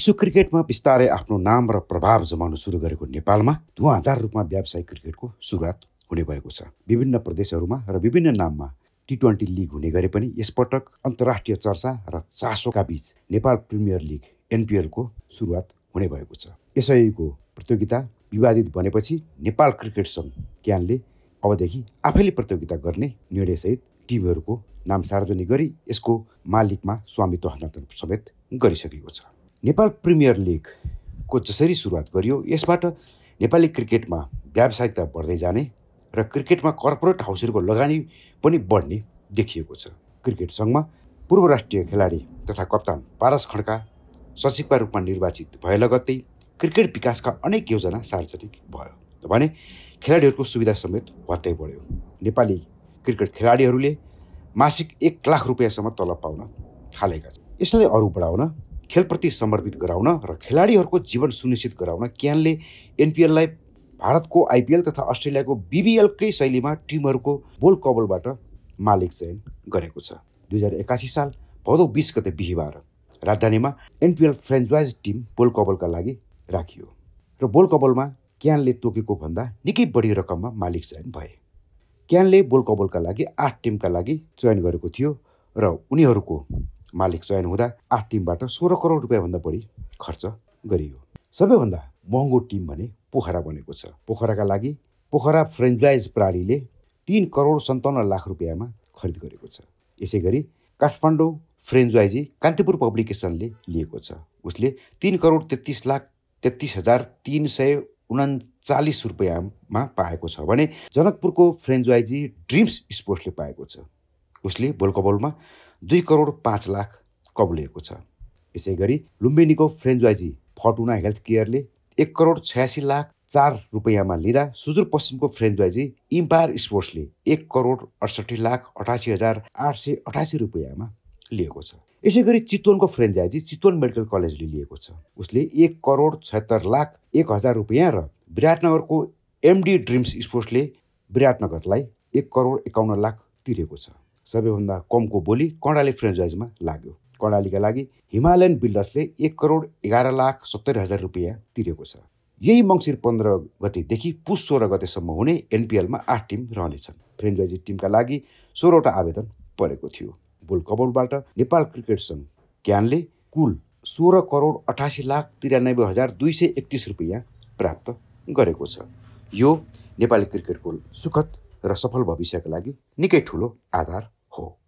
विश्व क्रिकेटमा बिस्तारै आफ्नो नाम र प्रभाव जमाउन सुरु गरेको नेपालमा धुवाधार रूपमा व्यावसायिक क्रिकेटको सुरुवात हुने भएको छ विभिन्न प्रदेशहरूमा र विभिन्न नाममा टी ट्वेन्टी लिग हुने गरे पनि यसपटक अन्तर्राष्ट्रिय चर्चा र चासोका बिच नेपाल प्रिमियर लिग एनपिएलको सुरुवात हुने भएको छ यसैको प्रतियोगिता विवादित बनेपछि नेपाल क्रिकेट सङ्घ क्यानले अबदेखि आफैले प्रतियोगिता गर्ने निर्णयसहित टिमहरूको नाम सार्वजनिक गरी यसको मालिकमा स्वामित्व हस्तान्तरण समेत गरिसकेको छ नेपाल प्रिमियर लिगको जसरी सुरुवात गरियो यसबाट नेपाली क्रिकेटमा व्यावसायिकता बढ्दै जाने र क्रिकेटमा कर्पोरेट हाउसहरूको लगानी पनि बढ्ने देखिएको छ क्रिकेट सङ्घमा पूर्व राष्ट्रिय खेलाडी तथा कप्तान पारस खड्का सचिवका रूपमा निर्वाचित भए लगत्तै क्रिकेट विकासका अनेक योजना सार्वजनिक भयो भने खेलाडीहरूको सुविधा समेत वात्तै बढ्यो नेपाली क्रिकेट खेलाडीहरूले मासिक एक लाख रुपियाँसम्म तलब पाउन थालेका छन् यसलाई अरू बढाउन खेलप्रति समर्पित गराउन र खेलाडीहरूको जीवन सुनिश्चित गराउन क्यानले एनपिएललाई भारतको आइपिएल तथा अस्ट्रेलियाको बिबिएलकै शैलीमा टिमहरूको बोल कबलबाट मालिक चयन गरेको छ दुई हजार एकासी साल भदौ बिस गते बिहिबार राजधानीमा एनपिएल फ्रेन्चवाइज टिम बोल कबलका लागि राखियो र बोल कबलमा क्यानले तोकेको भन्दा निकै बढी रकममा मालिक चयन भए क्यानले बोल कबलका लागि आठ टिमका लागि चयन गरेको थियो र उनीहरूको मालिक चयन हुँदा आठ टिमबाट सोह्र करोड रुपियाँभन्दा बढी खर्च गरियो सबैभन्दा महँगो टिम भने पोखरा बनेको छ पोखराका लागि पोखरा फ्रेन्चाइज प्रालीले तिन करोड सन्ताउन्न लाख रुपियाँमा खरिद गरेको छ यसै गरी काठमाडौँ फ्रेन्चाइजी कान्तिपुर पब्लिकेसनले लिएको छ उसले तिन करोड तेत्तिस लाख तेत्तिस हजार तिन सय उनाचालिस रुपियाँमा पाएको छ भने जनकपुरको फ्रेन्चाइजी ड्रिम्स स्पोर्ट्सले पाएको छ उसले भोलकबलमा दुई करोड पाँच लाख कबुलिएको छ यसै गरी लुम्बिनीको फ्रेन्चाइजी फर्टुना हेल्थ केयरले एक करोड छयासी लाख चार रुपियाँमा लिँदा सुदूरपश्चिमको फ्रेन्चाइजी इम्पायर स्पोर्ट्सले एक करोड अडसठी लाख अठासी हजार आठ सय अठासी रुपियाँमा लिएको छ यसै गरी चितवनको फ्रेन्चाइजी चितवन मेडिकल कलेजले लिएको छ उसले एक करोड छत्तर लाख एक हजार रुपियाँ र विराटनगरको एमडी ड्रिम्स स्पोर्ट्सले विराटनगरलाई एक करोड एकाउन्न लाख तिरेको छ सबैभन्दा कमको बोली कर्णाली फ्रेन्चाइजमा लाग्यो कर्णालीका लागि हिमालयन बिल्डर्सले एक करोड एघार लाख सत्तरी हजार रुपियाँ तिरेको छ यही मङ्सिर पन्ध्र गतेदेखि पुस सोह्र गतेसम्म हुने एनपिएलमा आठ टिम रहनेछन् फ्रेन्चाइजी टिमका लागि सोह्रवटा आवेदन परेको थियो बोल कबोलबाट नेपाल क्रिकेट सङ्घ क्यानले कुल सोह्र करोड अठासी लाख तिरानब्बे हजार दुई सय एकतिस रुपियाँ प्राप्त गरेको छ यो नेपाली क्रिकेटको सुखद र सफल भविष्यका लागि निकै ठुलो आधार k